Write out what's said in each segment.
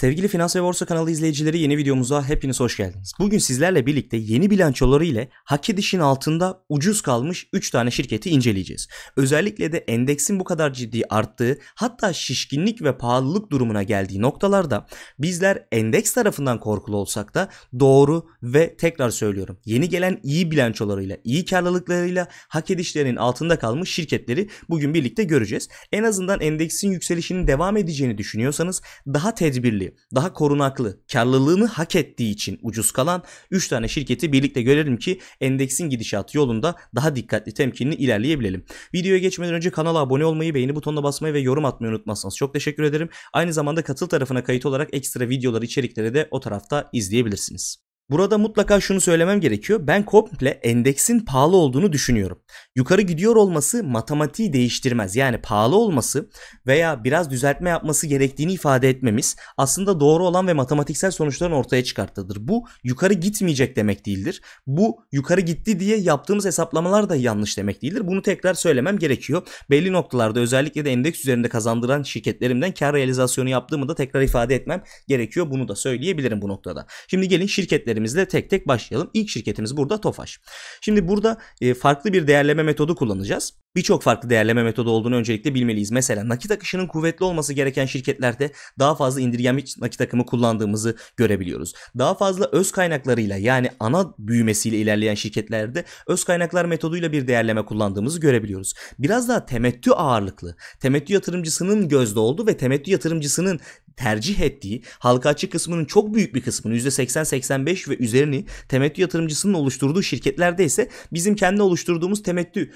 Sevgili Finans ve Borsa kanalı izleyicileri yeni videomuza hepiniz hoş geldiniz. Bugün sizlerle birlikte yeni bilançoları ile hak edişin altında ucuz kalmış 3 tane şirketi inceleyeceğiz. Özellikle de endeksin bu kadar ciddi arttığı hatta şişkinlik ve pahalılık durumuna geldiği noktalarda bizler endeks tarafından korkulu olsak da doğru ve tekrar söylüyorum yeni gelen iyi bilançolarıyla, iyi karlılıklarıyla hak edişlerin altında kalmış şirketleri bugün birlikte göreceğiz. En azından endeksin yükselişinin devam edeceğini düşünüyorsanız daha tedbirli daha korunaklı, karlılığını hak ettiği için ucuz kalan 3 tane şirketi birlikte görelim ki endeksin gidişatı yolunda daha dikkatli temkinli ilerleyebilelim. Videoya geçmeden önce kanala abone olmayı, beğeni butonuna basmayı ve yorum atmayı unutmazsanız çok teşekkür ederim. Aynı zamanda katıl tarafına kayıt olarak ekstra videolar içerikleri de o tarafta izleyebilirsiniz. Burada mutlaka şunu söylemem gerekiyor. Ben komple endeksin pahalı olduğunu düşünüyorum. Yukarı gidiyor olması matematiği değiştirmez. Yani pahalı olması veya biraz düzeltme yapması gerektiğini ifade etmemiz aslında doğru olan ve matematiksel sonuçların ortaya çıkarttığıdır. Bu yukarı gitmeyecek demek değildir. Bu yukarı gitti diye yaptığımız hesaplamalar da yanlış demek değildir. Bunu tekrar söylemem gerekiyor. Belli noktalarda özellikle de endeks üzerinde kazandıran şirketlerimden kar realizasyonu yaptığımı da tekrar ifade etmem gerekiyor. Bunu da söyleyebilirim bu noktada. Şimdi gelin şirketlerim şirketlerimizle tek tek başlayalım. İlk şirketimiz burada Tofaş. Şimdi burada e, farklı bir değerleme metodu kullanacağız. Birçok farklı değerleme metodu olduğunu öncelikle bilmeliyiz. Mesela nakit akışının kuvvetli olması gereken şirketlerde daha fazla indirgenmiş nakit akımı kullandığımızı görebiliyoruz. Daha fazla öz kaynaklarıyla yani ana büyümesiyle ilerleyen şirketlerde öz kaynaklar metoduyla bir değerleme kullandığımızı görebiliyoruz. Biraz daha temettü ağırlıklı, temettü yatırımcısının gözde olduğu ve temettü yatırımcısının tercih ettiği halka açık kısmının çok büyük bir kısmını %80-85 ve üzerini temettü yatırımcısının oluşturduğu şirketlerde ise bizim kendi oluşturduğumuz temettü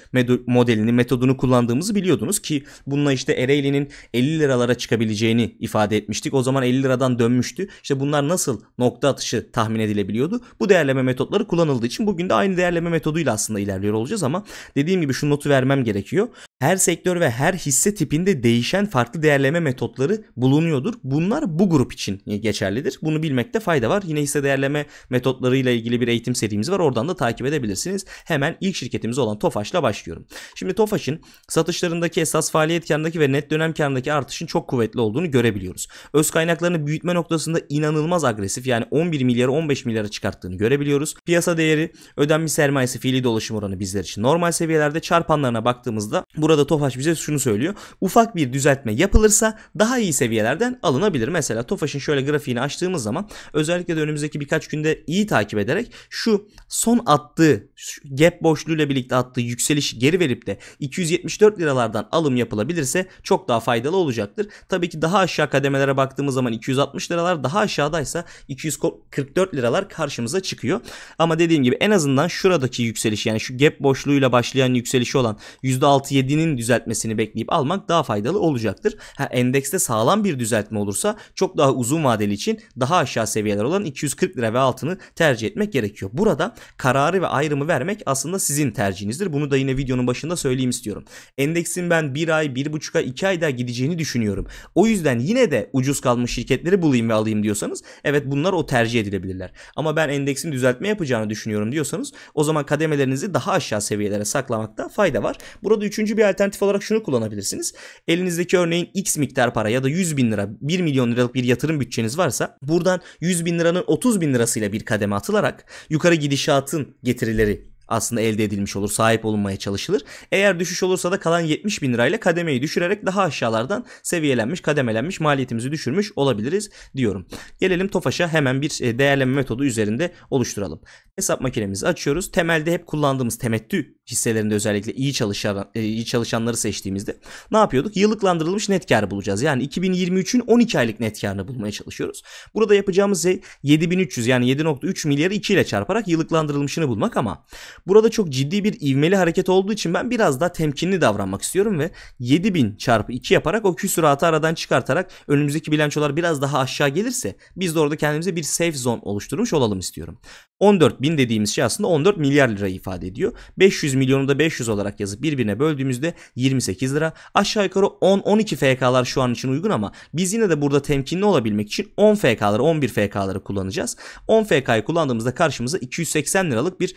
modelini stilini, metodunu kullandığımızı biliyordunuz ki bununla işte Ereğli'nin 50 liralara çıkabileceğini ifade etmiştik. O zaman 50 liradan dönmüştü. İşte bunlar nasıl nokta atışı tahmin edilebiliyordu? Bu değerleme metotları kullanıldığı için bugün de aynı değerleme metoduyla aslında ilerliyor olacağız ama dediğim gibi şu notu vermem gerekiyor her sektör ve her hisse tipinde değişen farklı değerleme metotları bulunuyordur. Bunlar bu grup için geçerlidir. Bunu bilmekte fayda var. Yine hisse değerleme metotlarıyla ilgili bir eğitim serimiz var. Oradan da takip edebilirsiniz. Hemen ilk şirketimiz olan Tofaş'la başlıyorum. Şimdi Tofaş'ın satışlarındaki esas faaliyet kârındaki ve net dönem kârındaki artışın çok kuvvetli olduğunu görebiliyoruz. Öz kaynaklarını büyütme noktasında inanılmaz agresif yani 11 milyarı 15 milyara çıkarttığını görebiliyoruz. Piyasa değeri, ödenmiş sermayesi, fiili dolaşım oranı bizler için normal seviyelerde çarpanlarına baktığımızda bu burada Tofaş bize şunu söylüyor. Ufak bir düzeltme yapılırsa daha iyi seviyelerden alınabilir. Mesela Tofaş'ın şöyle grafiğini açtığımız zaman özellikle de önümüzdeki birkaç günde iyi takip ederek şu son attığı şu gap boşluğuyla birlikte attığı yükseliş geri verip de 274 liralardan alım yapılabilirse çok daha faydalı olacaktır. Tabii ki daha aşağı kademelere baktığımız zaman 260 liralar daha aşağıdaysa 244 liralar karşımıza çıkıyor. Ama dediğim gibi en azından şuradaki yükseliş yani şu gap boşluğuyla başlayan yükselişi olan %6-7 Fed'in düzeltmesini bekleyip almak daha faydalı olacaktır. Ha, endekste sağlam bir düzeltme olursa çok daha uzun vadeli için daha aşağı seviyeler olan 240 lira ve altını tercih etmek gerekiyor. Burada kararı ve ayrımı vermek aslında sizin tercihinizdir. Bunu da yine videonun başında söyleyeyim istiyorum. Endeksin ben 1 ay, 1,5 ay, 2 ay daha gideceğini düşünüyorum. O yüzden yine de ucuz kalmış şirketleri bulayım ve alayım diyorsanız evet bunlar o tercih edilebilirler. Ama ben endeksin düzeltme yapacağını düşünüyorum diyorsanız o zaman kademelerinizi daha aşağı seviyelere saklamakta fayda var. Burada üçüncü bir alternatif olarak şunu kullanabilirsiniz. Elinizdeki örneğin X miktar para ya da 100 bin lira 1 milyon liralık bir yatırım bütçeniz varsa buradan 100 bin liranın 30 bin lirasıyla bir kademe atılarak yukarı gidişatın getirileri aslında elde edilmiş olur. Sahip olunmaya çalışılır. Eğer düşüş olursa da kalan 70 bin lirayla kademeyi düşürerek daha aşağılardan seviyelenmiş, kademelenmiş maliyetimizi düşürmüş olabiliriz diyorum. Gelelim Tofaş'a hemen bir e, değerleme metodu üzerinde oluşturalım. Hesap makinemizi açıyoruz. Temelde hep kullandığımız temettü hisselerinde özellikle iyi çalışan e, iyi çalışanları seçtiğimizde ne yapıyorduk? Yıllıklandırılmış net kar bulacağız. Yani 2023'ün 12 aylık net karını bulmaya çalışıyoruz. Burada yapacağımız şey 7300 yani 7.3 milyarı 2 ile çarparak yıllıklandırılmışını bulmak ama burada çok ciddi bir ivmeli hareket olduğu için ben biraz daha temkinli davranmak istiyorum ve 7000 çarpı 2 yaparak o küsuratı aradan çıkartarak önümüzdeki bilançolar biraz daha aşağı gelirse biz de orada kendimize bir safe zone oluşturmuş olalım istiyorum. 14.000 dediğimiz şey aslında 14 milyar lira ifade ediyor. 500 100 milyonu da 500 olarak yazıp birbirine böldüğümüzde 28 lira. Aşağı yukarı 10-12 FK'lar şu an için uygun ama biz yine de burada temkinli olabilmek için 10 FK'ları 11 FK'ları kullanacağız. 10 FK'yı kullandığımızda karşımıza 280 liralık bir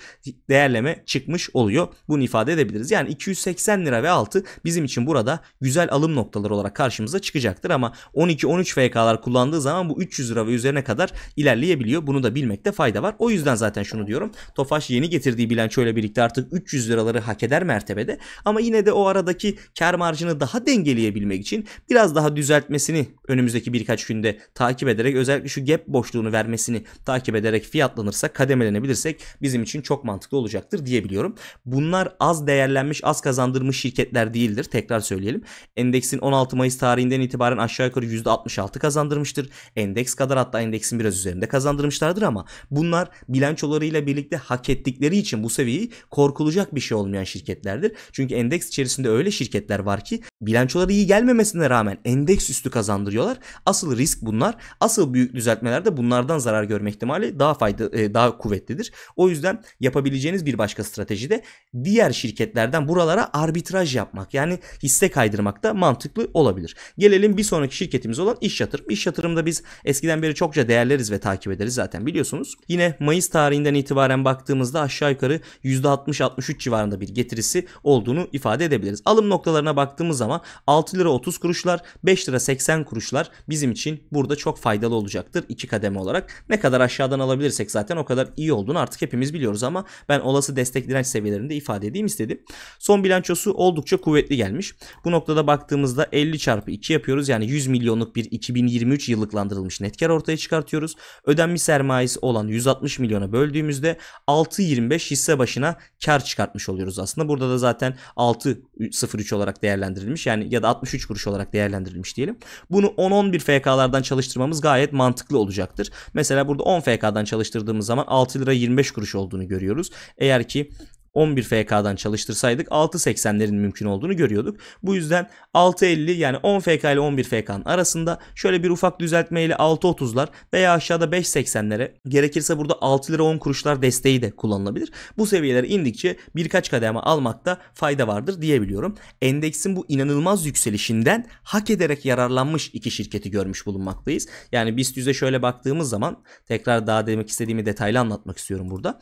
değerleme çıkmış oluyor. Bunu ifade edebiliriz. Yani 280 lira ve altı bizim için burada güzel alım noktaları olarak karşımıza çıkacaktır ama 12-13 FK'lar kullandığı zaman bu 300 lira ve üzerine kadar ilerleyebiliyor. Bunu da bilmekte fayda var. O yüzden zaten şunu diyorum. Tofaş yeni getirdiği bilançoyla birlikte artık 300 500 liraları hak eder mertebede ama yine de o aradaki kar marjını daha dengeleyebilmek için biraz daha düzeltmesini önümüzdeki birkaç günde takip ederek özellikle şu gap boşluğunu vermesini takip ederek fiyatlanırsa kademelenebilirsek bizim için çok mantıklı olacaktır diyebiliyorum. Bunlar az değerlenmiş az kazandırmış şirketler değildir tekrar söyleyelim. Endeksin 16 Mayıs tarihinden itibaren aşağı yukarı %66 kazandırmıştır. Endeks kadar hatta endeksin biraz üzerinde kazandırmışlardır ama bunlar bilançolarıyla birlikte hak ettikleri için bu seviyeyi korkulacak bir bir şey olmayan şirketlerdir. Çünkü endeks içerisinde öyle şirketler var ki bilançoları iyi gelmemesine rağmen endeks üstü kazandırıyorlar. Asıl risk bunlar. Asıl büyük düzeltmelerde bunlardan zarar görme ihtimali daha fayda e, daha kuvvetlidir. O yüzden yapabileceğiniz bir başka strateji de diğer şirketlerden buralara arbitraj yapmak. Yani hisse kaydırmak da mantıklı olabilir. Gelelim bir sonraki şirketimiz olan iş yatırım. İş yatırımda biz eskiden beri çokça değerleriz ve takip ederiz zaten biliyorsunuz. Yine Mayıs tarihinden itibaren baktığımızda aşağı yukarı %60-63 civarında bir getirisi olduğunu ifade edebiliriz. Alım noktalarına baktığımız zaman 6 lira 30 kuruşlar, 5 lira 80 kuruşlar bizim için burada çok faydalı olacaktır iki kademe olarak. Ne kadar aşağıdan alabilirsek zaten o kadar iyi olduğunu artık hepimiz biliyoruz ama ben olası destek direnç seviyelerinde ifade edeyim istedim. Son bilançosu oldukça kuvvetli gelmiş. Bu noktada baktığımızda 50 çarpı 2 yapıyoruz. Yani 100 milyonluk bir 2023 yıllıklandırılmış net kar ortaya çıkartıyoruz. Ödenmiş sermayesi olan 160 milyona böldüğümüzde 6.25 hisse başına kar çıkartmış yapmış oluyoruz aslında. Burada da zaten 6.03 olarak değerlendirilmiş yani ya da 63 kuruş olarak değerlendirilmiş diyelim. Bunu 10-11 FK'lardan çalıştırmamız gayet mantıklı olacaktır. Mesela burada 10 FK'dan çalıştırdığımız zaman 6 lira 25 kuruş olduğunu görüyoruz. Eğer ki 11 FK'dan çalıştırsaydık 6.80'lerin mümkün olduğunu görüyorduk. Bu yüzden 6.50 yani 10 FK ile 11 FK'nın arasında şöyle bir ufak düzeltme ile 6.30'lar veya aşağıda 5.80'lere gerekirse burada 6 lira 10 kuruşlar desteği de kullanılabilir. Bu seviyeler indikçe birkaç kademe almakta fayda vardır diyebiliyorum. Endeksin bu inanılmaz yükselişinden hak ederek yararlanmış iki şirketi görmüş bulunmaktayız. Yani BIST 100'e şöyle baktığımız zaman tekrar daha demek istediğimi detaylı anlatmak istiyorum burada.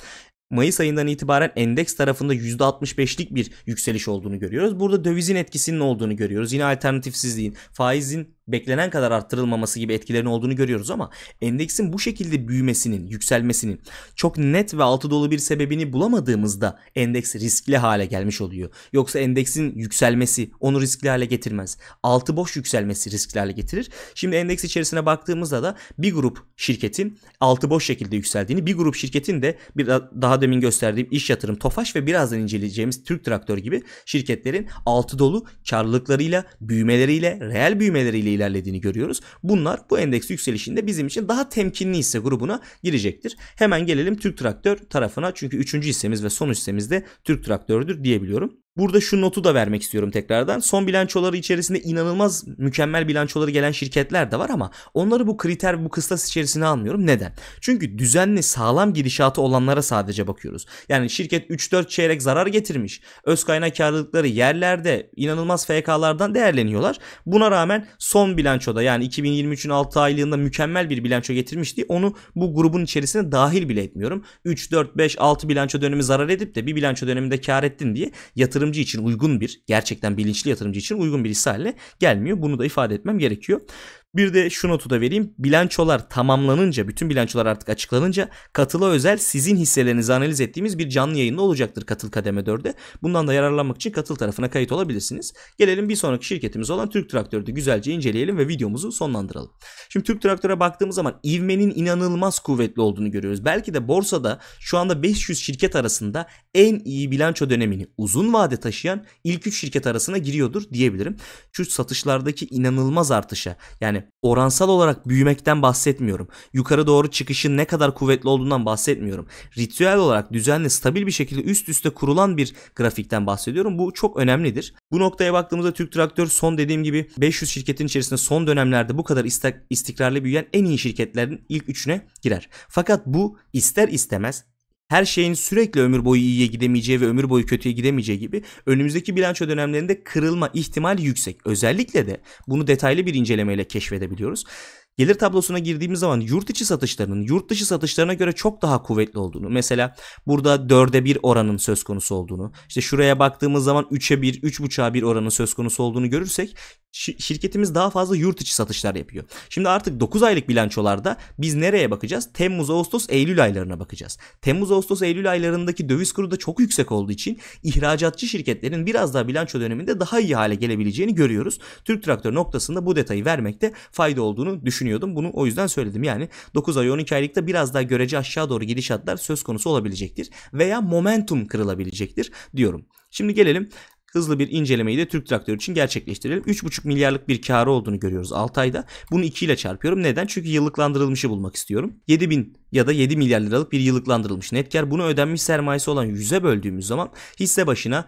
Mayıs ayından itibaren endeks tarafında %65'lik bir yükseliş olduğunu görüyoruz. Burada dövizin etkisinin olduğunu görüyoruz. Yine alternatifsizliğin, faizin beklenen kadar arttırılmaması gibi etkilerini olduğunu görüyoruz ama endeksin bu şekilde büyümesinin, yükselmesinin çok net ve altı dolu bir sebebini bulamadığımızda endeks riskli hale gelmiş oluyor. Yoksa endeksin yükselmesi onu riskli hale getirmez. Altı boş yükselmesi riskli hale getirir. Şimdi endeks içerisine baktığımızda da bir grup şirketin altı boş şekilde yükseldiğini, bir grup şirketin de bir daha demin gösterdiğim iş yatırım, Tofaş ve birazdan inceleyeceğimiz Türk Traktör gibi şirketlerin altı dolu karlılıklarıyla, büyümeleriyle, reel büyümeleriyle ilerlediğini görüyoruz. Bunlar bu endeks yükselişinde bizim için daha temkinli hisse grubuna girecektir. Hemen gelelim Türk Traktör tarafına çünkü 3. hissemiz ve son hissemiz de Türk Traktör'dür diyebiliyorum. Burada şu notu da vermek istiyorum tekrardan. Son bilançoları içerisinde inanılmaz mükemmel bilançoları gelen şirketler de var ama onları bu kriter bu kıstas içerisine almıyorum. Neden? Çünkü düzenli sağlam gidişatı olanlara sadece bakıyoruz. Yani şirket 3-4 çeyrek zarar getirmiş. Öz kaynak karlılıkları yerlerde inanılmaz FK'lardan değerleniyorlar. Buna rağmen son bilançoda yani 2023'ün 6 aylığında mükemmel bir bilanço getirmiş diye onu bu grubun içerisine dahil bile etmiyorum. 3, 4, 5, 6 bilanço dönemi zarar edip de bir bilanço döneminde kar ettin diye yatırım yatırımcı için uygun bir, gerçekten bilinçli yatırımcı için uygun bir hisse haline gelmiyor. Bunu da ifade etmem gerekiyor. Bir de şu notu da vereyim. Bilançolar tamamlanınca, bütün bilançolar artık açıklanınca katıla özel sizin hisselerinizi analiz ettiğimiz bir canlı yayında olacaktır katıl kademe 4'de. Bundan da yararlanmak için katıl tarafına kayıt olabilirsiniz. Gelelim bir sonraki şirketimiz olan Türk Traktör'ü güzelce inceleyelim ve videomuzu sonlandıralım. Şimdi Türk Traktör'e baktığımız zaman ivmenin inanılmaz kuvvetli olduğunu görüyoruz. Belki de borsada şu anda 500 şirket arasında en iyi bilanço dönemini uzun vade taşıyan ilk 3 şirket arasına giriyordur diyebilirim. Şu satışlardaki inanılmaz artışa yani oransal olarak büyümekten bahsetmiyorum. Yukarı doğru çıkışın ne kadar kuvvetli olduğundan bahsetmiyorum. Ritüel olarak düzenli, stabil bir şekilde üst üste kurulan bir grafikten bahsediyorum. Bu çok önemlidir. Bu noktaya baktığımızda Türk Traktör son dediğim gibi 500 şirketin içerisinde son dönemlerde bu kadar istikrarlı büyüyen en iyi şirketlerin ilk üçüne girer. Fakat bu ister istemez her şeyin sürekli ömür boyu iyiye gidemeyeceği ve ömür boyu kötüye gidemeyeceği gibi önümüzdeki bilanço dönemlerinde kırılma ihtimali yüksek. Özellikle de bunu detaylı bir incelemeyle keşfedebiliyoruz. Gelir tablosuna girdiğimiz zaman yurt içi satışlarının yurt dışı satışlarına göre çok daha kuvvetli olduğunu. Mesela burada dörde bir oranın söz konusu olduğunu. işte şuraya baktığımız zaman üçe bir, üç buçuğa bir oranın söz konusu olduğunu görürsek şirketimiz daha fazla yurt içi satışlar yapıyor. Şimdi artık 9 aylık bilançolarda biz nereye bakacağız? Temmuz, Ağustos, Eylül aylarına bakacağız. Temmuz, Ağustos, Eylül aylarındaki döviz kuru da çok yüksek olduğu için ihracatçı şirketlerin biraz daha bilanço döneminde daha iyi hale gelebileceğini görüyoruz. Türk Traktör noktasında bu detayı vermekte fayda olduğunu düşünüyorum düşünüyordum. Bunu o yüzden söyledim. Yani 9 ay 12 aylıkta biraz daha görece aşağı doğru gidişatlar söz konusu olabilecektir. Veya momentum kırılabilecektir diyorum. Şimdi gelelim hızlı bir incelemeyi de Türk Traktörü için gerçekleştirelim. 3,5 milyarlık bir karı olduğunu görüyoruz 6 ayda. Bunu 2 ile çarpıyorum. Neden? Çünkü yıllıklandırılmışı bulmak istiyorum. 7 bin ya da 7 milyar liralık bir yıllıklandırılmış net kar. Bunu ödenmiş sermayesi olan 100'e böldüğümüz zaman hisse başına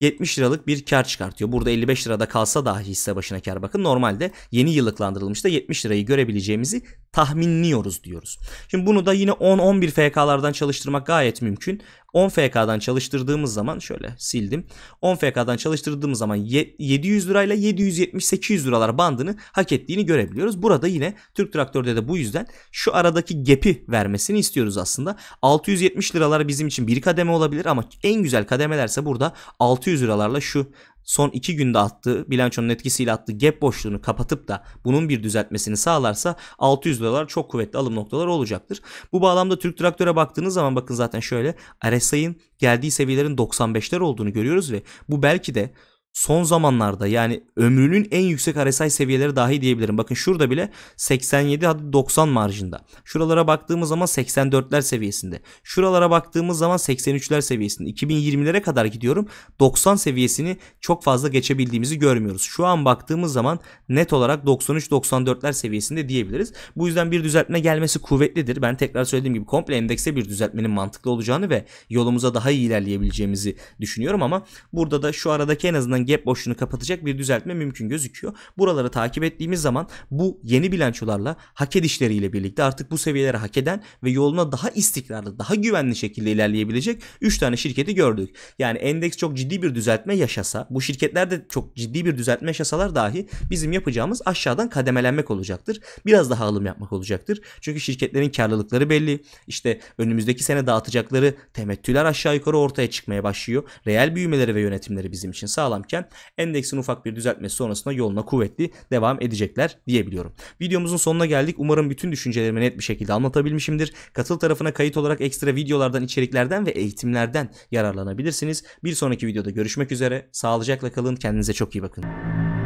70 liralık bir kar çıkartıyor. Burada 55 lirada kalsa dahi hisse başına kar bakın. Normalde yeni yıllıklandırılmışta 70 lirayı görebileceğimizi tahminliyoruz diyoruz. Şimdi bunu da yine 10-11 FK'lardan çalıştırmak gayet mümkün. 10 FK'dan çalıştırdığımız zaman şöyle sildim. 10 FK'dan çalıştırdığımız zaman 700 lirayla 770-800 liralar bandını hak ettiğini görebiliyoruz. Burada yine Türk Traktör'de de bu yüzden şu aradaki gap'i vermesini istiyoruz aslında. 670 liralar bizim için bir kademe olabilir ama en güzel kademelerse burada 600 liralarla şu son 2 günde attığı bilançonun etkisiyle attığı gap boşluğunu kapatıp da bunun bir düzeltmesini sağlarsa 600 dolar çok kuvvetli alım noktaları olacaktır. Bu bağlamda Türk Traktör'e baktığınız zaman bakın zaten şöyle RSI'nin geldiği seviyelerin 95'ler olduğunu görüyoruz ve bu belki de son zamanlarda yani ömrünün en yüksek RSI seviyeleri dahi diyebilirim. Bakın şurada bile 87 hadi 90 marjında. Şuralara baktığımız zaman 84'ler seviyesinde. Şuralara baktığımız zaman 83'ler seviyesinde. 2020'lere kadar gidiyorum. 90 seviyesini çok fazla geçebildiğimizi görmüyoruz. Şu an baktığımız zaman net olarak 93-94'ler seviyesinde diyebiliriz. Bu yüzden bir düzeltme gelmesi kuvvetlidir. Ben tekrar söylediğim gibi komple endekse bir düzeltmenin mantıklı olacağını ve yolumuza daha iyi ilerleyebileceğimizi düşünüyorum ama burada da şu aradaki en azından kalan gap boşluğunu kapatacak bir düzeltme mümkün gözüküyor. Buraları takip ettiğimiz zaman bu yeni bilançolarla hak edişleriyle birlikte artık bu seviyelere hak eden ve yoluna daha istikrarlı, daha güvenli şekilde ilerleyebilecek 3 tane şirketi gördük. Yani endeks çok ciddi bir düzeltme yaşasa, bu şirketler de çok ciddi bir düzeltme yaşasalar dahi bizim yapacağımız aşağıdan kademelenmek olacaktır. Biraz daha alım yapmak olacaktır. Çünkü şirketlerin karlılıkları belli. İşte önümüzdeki sene dağıtacakları temettüler aşağı yukarı ortaya çıkmaya başlıyor. Reel büyümeleri ve yönetimleri bizim için sağlam yaparken endeksin ufak bir düzeltmesi sonrasında yoluna kuvvetli devam edecekler diyebiliyorum. Videomuzun sonuna geldik. Umarım bütün düşüncelerimi net bir şekilde anlatabilmişimdir. Katıl tarafına kayıt olarak ekstra videolardan, içeriklerden ve eğitimlerden yararlanabilirsiniz. Bir sonraki videoda görüşmek üzere. Sağlıcakla kalın. Kendinize çok iyi bakın.